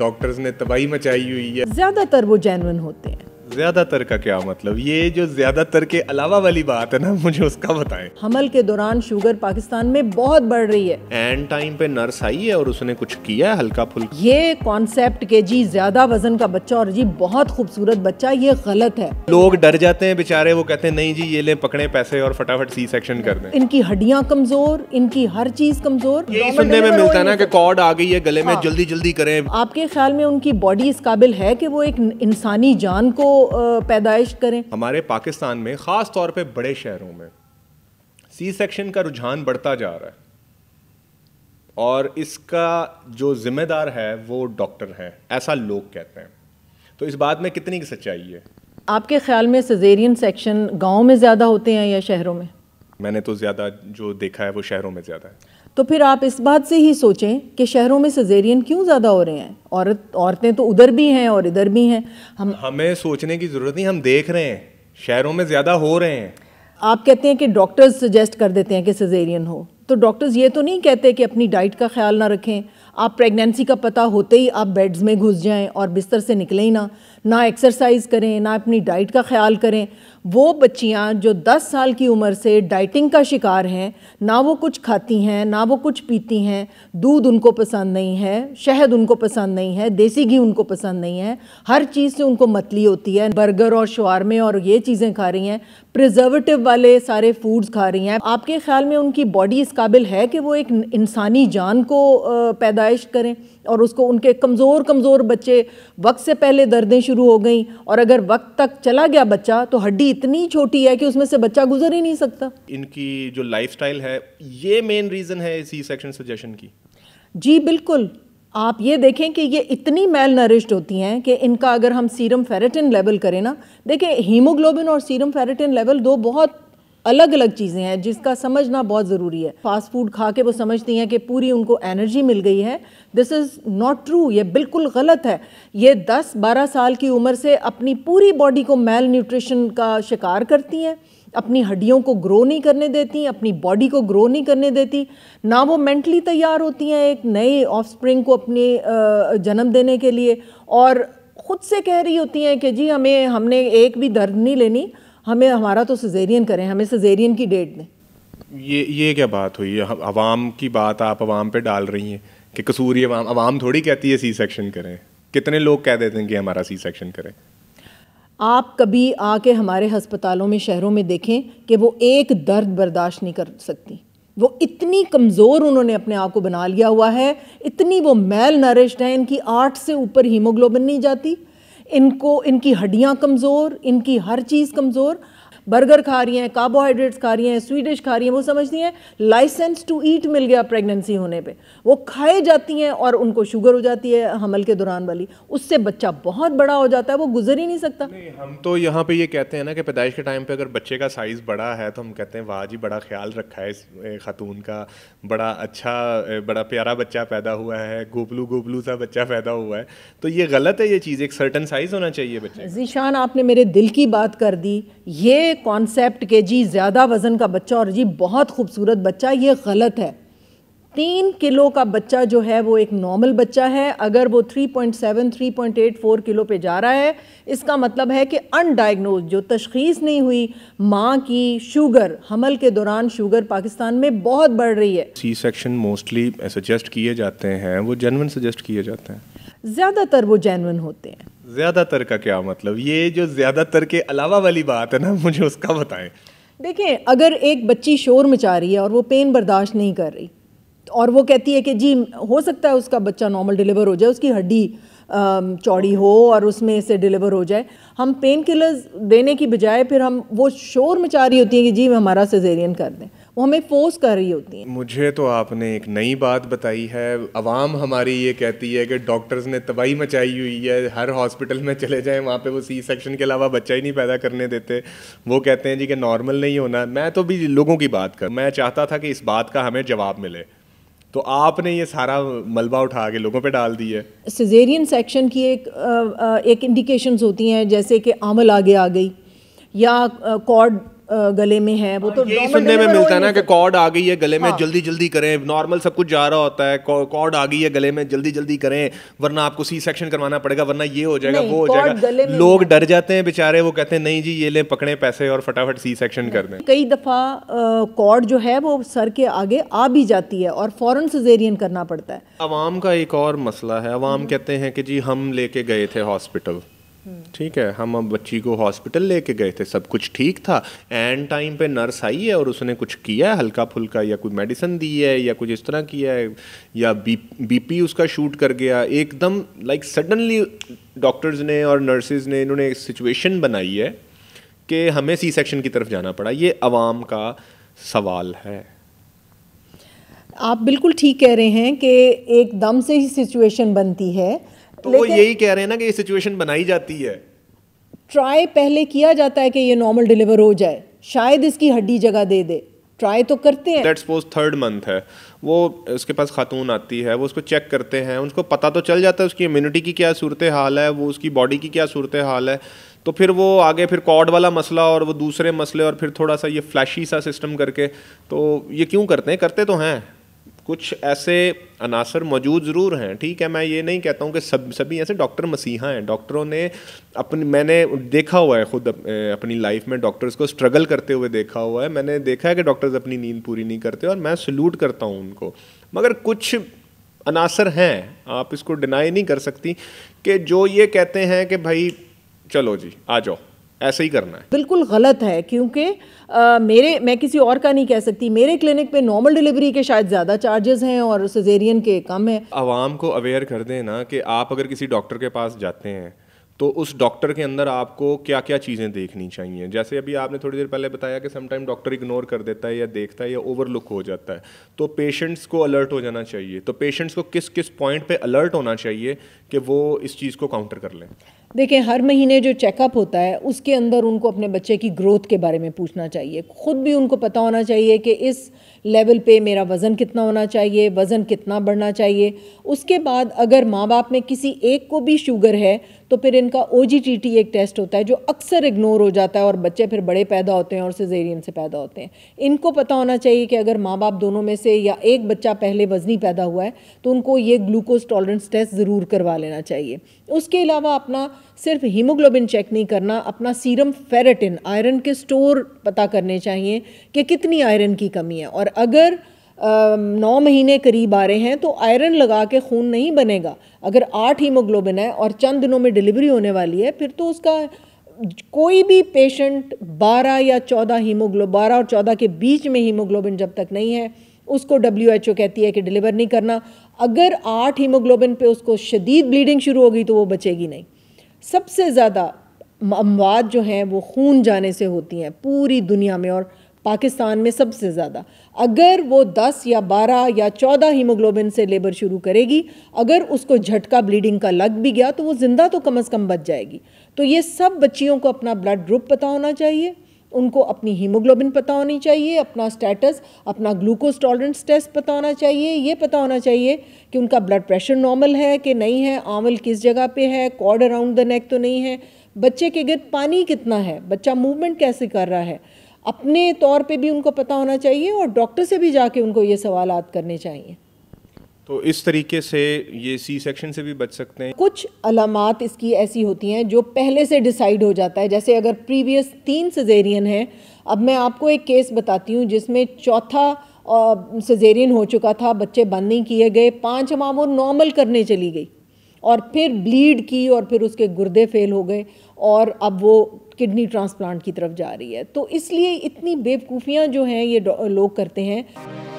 Doctors ने तबाही मचाई हुई है ज्यादातर वो जैनवन होते हैं ज्यादातर का क्या मतलब ये जो ज्यादातर के अलावा वाली बात है ना मुझे उसका बताएं हमल के दौरान शुगर पाकिस्तान में बहुत बढ़ रही है एंड टाइम पे नर्स आई है और उसने कुछ किया है हल्का फुल ये कॉन्सेप्ट के जी ज्यादा वजन का बच्चा और जी बहुत खूबसूरत बच्चा ये गलत है लोग डर जाते हैं बेचारे वो कहते हैं नहीं जी ये ले पकड़े पैसे और फटाफट सी सेक्शन कर दे इनकी हड्डियाँ कमजोर इनकी हर चीज कमजोर सुनने में मिलता है ना की कॉर्ड आ गई है गले में हाँ। जल्दी जल्दी करें आपके ख्याल में उनकी बॉडी इस काबिल है की वो एक इंसानी जान को पैदाइश करें हमारे पाकिस्तान में ख़ास तौर पे बड़े शहरों में सी सेक्शन का रुझान बढ़ता जा रहा है और इसका जो ज़िम्मेदार है वो डॉक्टर हैं ऐसा लोग कहते हैं तो इस बात में कितनी की सच्चाई है आपके ख्याल में सजेरियन सेक्शन गाँव में ज़्यादा होते हैं या शहरों में मैंने तो ज़्यादा जो देखा है वो शहरों में ज़्यादा है तो फिर आप इस बात से ही सोचें कि शहरों में सजेरियन क्यों ज़्यादा हो रहे हैं औरत औरतें तो उधर भी हैं और इधर भी हैं हम हमें सोचने की ज़रूरत नहीं हम देख रहे हैं शहरों में ज़्यादा हो रहे हैं आप कहते हैं कि डॉक्टर्स सजेस्ट कर देते हैं कि सजेरियन हो तो डॉक्टर्स ये तो नहीं कहते कि अपनी डाइट का ख्याल ना रखें आप प्रेगनेंसी का पता होते ही आप बेड्स में घुस जाएं और बिस्तर से निकलें ही ना ना एक्सरसाइज करें ना अपनी डाइट का ख्याल करें वो बच्चियां जो 10 साल की उम्र से डाइटिंग का शिकार हैं ना वो कुछ खाती हैं ना वो कुछ पीती हैं दूध उनको पसंद नहीं है शहद उनको पसंद नहीं है देसी घी उनको पसंद नहीं है हर चीज़ से उनको मतली होती है बर्गर और शवारमे और ये चीज़ें खा रही हैं प्रिजर्वेटिव वाले सारे फूड्स खा रही हैं आपके ख्याल में उनकी बॉडी इस काबिल है कि वो एक इंसानी जान को पैदाइश करें और उसको उनके कमज़ोर कमज़ोर बच्चे वक्त से पहले दर्दें शुरू हो गई और अगर वक्त तक चला गया बच्चा तो हड्डी इतनी छोटी है कि उसमें से बच्चा गुजर ही नहीं सकता इनकी जो लाइफ है ये मेन रीज़न है इसी सेक्शन सजेशन की जी बिल्कुल आप ये देखें कि ये इतनी मेल नरिश्ड होती हैं कि इनका अगर हम सीरम फेरेटिन लेवल करें ना देखें हीमोग्लोबिन और सीरम फेरेटिन लेवल दो बहुत अलग अलग चीज़ें हैं जिसका समझना बहुत ज़रूरी है फास्ट फूड खा के वो समझती हैं कि पूरी उनको एनर्जी मिल गई है दिस इज़ नॉट ट्रू ये बिल्कुल गलत है ये 10-12 साल की उम्र से अपनी पूरी बॉडी को मेल न्यूट्रिशन का शिकार करती हैं अपनी हड्डियों को ग्रो नहीं करने देती अपनी बॉडी को ग्रो नहीं करने देती ना वो मेंटली तैयार होती हैं एक नए ऑफस्प्रिंग को अपने जन्म देने के लिए और ख़ुद से कह रही होती हैं कि जी हमें हमने एक भी दर्द नहीं लेनी हमें हमारा तो सजेरियन करें हमें सजेरियन की डेट दें ये ये क्या बात हुई अवाम की बात आप आवाम पे डाल रही हैं कि कसूरी अवाम आवाम थोड़ी कहती है सी सेक्शन करें कितने लोग कह देते हैं कि हमारा सी सेक्शन करें आप कभी आके हमारे हस्पतालों में शहरों में देखें कि वो एक दर्द बर्दाश्त नहीं कर सकती वो इतनी कमज़ोर उन्होंने अपने आप को बना लिया हुआ है इतनी वो मेल नरिश्ड हैं इनकी आठ से ऊपर हीमोग्लोबिन नहीं जाती इनको इनकी हड्डियाँ कमज़ोर इनकी हर चीज़ कमज़ोर बर्गर खा रही हैं कार्बोहाइड्रेट्स खा रही हैं स्वीडिश खा रही हैं वो समझती हैं लाइसेंस टू ईट मिल गया प्रेगनेंसी होने पे वो खाए जाती हैं और उनको शुगर हो जाती है हमल के दौरान वाली उससे बच्चा बहुत बड़ा हो जाता है वो गुजर ही नहीं सकता नहीं, हम तो यहाँ पे ये कहते हैं ना कि पैदाइश के टाइम पे अगर बच्चे का साइज़ बड़ा है तो हम कहते हैं वाह जी बड़ा ख्याल रखा है इस खातून का बड़ा अच्छा बड़ा प्यारा बच्चा पैदा हुआ है गोबलू गोबलू सा बच्चा पैदा हुआ है तो ये गलत है ये चीज़ एक सर्टन साइज़ होना चाहिए बच्चे जीशान आपने मेरे दिल की बात कर दी ये कॉन्सेप्ट के जी ज़्यादा वज़न का बच्चा और जी बहुत खूबसूरत बच्चा ये गलत है तीन किलो का बच्चा जो है वो एक नॉर्मल बच्चा है अगर वो 3.7, 3.84 किलो पे जा रहा है इसका मतलब है कि अनडायग्नोज जो तशखीस नहीं हुई माँ की शुगर हमल के दौरान शुगर पाकिस्तान में बहुत बढ़ रही है सी सेक्शन मोस्टली सजेस्ट किए जाते हैं वो जेनवन सजेस्ट किए जाते हैं ज़्यादातर वो जेनवन होते हैं ज़्यादातर का क्या मतलब ये जो ज़्यादातर के अलावा वाली बात है ना मुझे उसका बताएं देखें अगर एक बच्ची शोर मचा रही है और वो पेन बर्दाश्त नहीं कर रही और वो कहती है कि जी हो सकता है उसका बच्चा नॉर्मल डिलीवर हो जाए उसकी हड्डी चौड़ी हो और उसमें से डिलीवर हो जाए हम पेन किलर्स देने की बजाय फिर हम वो शोर मचा रही होती है कि जी हमारा सजेरियन कर दें वो हमें फोर्स कर रही होती हैं मुझे तो आपने एक नई बात बताई है आवाम हमारी ये कहती है कि डॉक्टर्स ने तबाही मचाई हुई है हर हॉस्पिटल में चले जाएं वहाँ पे वो सी सेक्शन के अलावा बच्चा ही नहीं पैदा करने देते वो कहते हैं जी कि नॉर्मल नहीं होना मैं तो भी लोगों की बात कर मैं चाहता था कि इस बात का हमें जवाब मिले तो आपने ये सारा मलबा उठा के लोगों पे डाल दी है सिजेरियन सेक्शन की एक एक इंडिकेशंस होती हैं जैसे कि आमल आगे आ गई या कॉर्ड गले में है वो तो यही सुनने में मिलता है ना कि कॉर्ड आ गई है गले में हाँ। जल्दी जल्दी करें नॉर्मल सब कुछ जा रहा होता है कॉर्ड आ गई है गले में जल्दी जल्दी करें वरना आपको सी सेक्शन करवाना पड़ेगा वरना ये हो जाएगा वो हो जाएगा लोग डर जाते हैं बेचारे वो कहते हैं नहीं जी ये ले पकड़े पैसे और फटाफट सी सेक्शन कर दें कई दफ़ा कॉर्ड जो है वो सर के आगे आ भी जाती है और फ़ौरन सजेरियन करना पड़ता है आवाम का एक और मसला है आवाम हम्म। कहते हैं कि जी हम लेके गए थे हॉस्पिटल ठीक है हम अब बच्ची को हॉस्पिटल लेके गए थे सब कुछ ठीक था एंड टाइम पे नर्स आई है और उसने कुछ किया है हल्का फुल्का या कोई मेडिसिन दी है या कुछ इस तरह किया है या बी बी उसका शूट कर गया एकदम लाइक सडनली डॉक्टर्स ने और नर्सेज ने इन्होंने एक सिचुएशन बनाई है कि हमें सी सेक्शन की तरफ जाना पड़ा ये आवाम का सवाल है आप बिल्कुल ठीक कह रहे हैं कि एकदम से ही सिचुएशन बनती है तो वो यही कह रहे हैं ना कि ये सिचुएशन बनाई जाती है ट्राई पहले किया जाता है कि ये नॉर्मल डिलीवर हो जाए शायद इसकी हड्डी जगह दे दे ट्राई तो करते हैं लेट्स सपोज थर्ड मंथ है वो उसके पास खातून आती है वो उसको चेक करते हैं उसको पता तो चल जाता है उसकी इम्यूनिटी की क्या सूरत हाल है वो उसकी बॉडी की क्या सूरत हाल है तो फिर वो आगे फिर कॉड वाला मसला और वो दूसरे मसले और फिर थोड़ा सा ये फ्लैशी सा सिस्टम करके तो ये क्यों करते हैं करते तो हैं कुछ ऐसे अनासर मौजूद ज़रूर हैं ठीक है मैं ये नहीं कहता हूँ कि सब सभी ऐसे डॉक्टर मसीहा हैं डॉक्टरों ने अपनी मैंने देखा हुआ है खुद अपनी लाइफ में डॉक्टर्स को स्ट्रगल करते हुए देखा हुआ है मैंने देखा है कि डॉक्टर्स अपनी नींद पूरी नहीं करते और मैं सल्यूट करता हूँ उनको मगर कुछ अनासर हैं आप इसको डिनाई नहीं कर सकती कि जो ये कहते हैं कि भाई चलो जी आ जाओ ऐसे ही करना है बिल्कुल गलत है क्योंकि मेरे मैं किसी और का नहीं कह सकती मेरे क्लिनिक पे नॉर्मल डिलीवरी के शायद ज़्यादा चार्जेस हैं और सजेरियन के कम है आवाम को अवेयर कर दें ना कि आप अगर किसी डॉक्टर के पास जाते हैं तो उस डॉक्टर के अंदर आपको क्या क्या चीज़ें देखनी चाहिए जैसे अभी आपने थोड़ी देर पहले बताया कि समटाइम डॉक्टर इग्नोर कर देता है या देखता है या ओवरलुक हो जाता है तो पेशेंट्स को अलर्ट हो जाना चाहिए तो पेशेंट्स को किस किस पॉइंट पे अलर्ट होना चाहिए कि वो इस चीज़ को काउंटर कर लें देखें हर महीने जो चेकअप होता है उसके अंदर उनको अपने बच्चे की ग्रोथ के बारे में पूछना चाहिए ख़ुद भी उनको पता होना चाहिए कि इस लेवल पे मेरा वज़न कितना होना चाहिए वज़न कितना बढ़ना चाहिए उसके बाद अगर माँ बाप में किसी एक को भी शुगर है तो फिर इनका ओ एक टेस्ट होता है जो अक्सर इग्नोर हो जाता है और बच्चे फिर बड़े पैदा होते हैं और सजेरियन से पैदा होते हैं इनको पता होना चाहिए कि अगर माँ बाप दोनों में से या एक बच्चा पहले वज़नी पैदा हुआ है तो उनको ये ग्लूकोज टॉलरेंस टेस्ट ज़रूर करवा लेना चाहिए उसके अलावा अपना सिर्फ हीमोग्लोबिन चेक नहीं करना अपना सीरम फेरेटिन आयरन के स्टोर पता करने चाहिए कि कितनी आयरन की कमी है और अगर नौ महीने करीब आ रहे हैं तो आयरन लगा के खून नहीं बनेगा अगर आठ हीमोग्लोबिन है और चंद दिनों में डिलीवरी होने वाली है फिर तो उसका कोई भी पेशेंट 12 या 14 हीमोग्लो 12 और 14 के बीच में हीमोग्लोबिन जब तक नहीं है उसको डब्ल्यू कहती है कि डिलीवर नहीं करना अगर आठ हीमोग्लोबिन पे उसको शदीद ब्लीडिंग शुरू होगी तो वो बचेगी नहीं सबसे ज़्यादा अमवात जो हैं वो खून जाने से होती हैं पूरी दुनिया में और पाकिस्तान में सबसे ज़्यादा अगर वो 10 या 12 या 14 हीमोग्लोबिन से लेबर शुरू करेगी अगर उसको झटका ब्लीडिंग का लग भी गया तो वो ज़िंदा तो कम अज़ कम बच जाएगी तो ये सब बच्चियों को अपना ब्लड ग्रुप पता होना चाहिए उनको अपनी हीमोग्लोबिन पता होनी चाहिए अपना स्टेटस अपना ग्लूकोज टॉलरेंस टेस्ट पता होना चाहिए ये पता होना चाहिए कि उनका ब्लड प्रेशर नॉर्मल है कि नहीं है आंवल किस जगह पे है कॉर्ड अराउंड द नेक तो नहीं है बच्चे के गिर पानी कितना है बच्चा मूवमेंट कैसे कर रहा है अपने तौर पे भी उनको पता होना चाहिए और डॉक्टर से भी जाके उनको ये सवाल करने चाहिए तो इस तरीके से ये सी सेक्शन से भी बच सकते हैं कुछ अलामत इसकी ऐसी होती हैं जो पहले से डिसाइड हो जाता है जैसे अगर प्रीवियस तीन सजेरियन हैं अब मैं आपको एक केस बताती हूँ जिसमें चौथा सजेरियन हो चुका था बच्चे बंद नहीं किए गए पाँच हमाम और नॉर्मल करने चली गई और फिर ब्लीड की और फिर उसके गुर्दे फेल हो गए और अब वो किडनी ट्रांसप्लांट की तरफ जा रही है तो इसलिए इतनी बेवकूफ़ियाँ जो हैं ये लोग करते हैं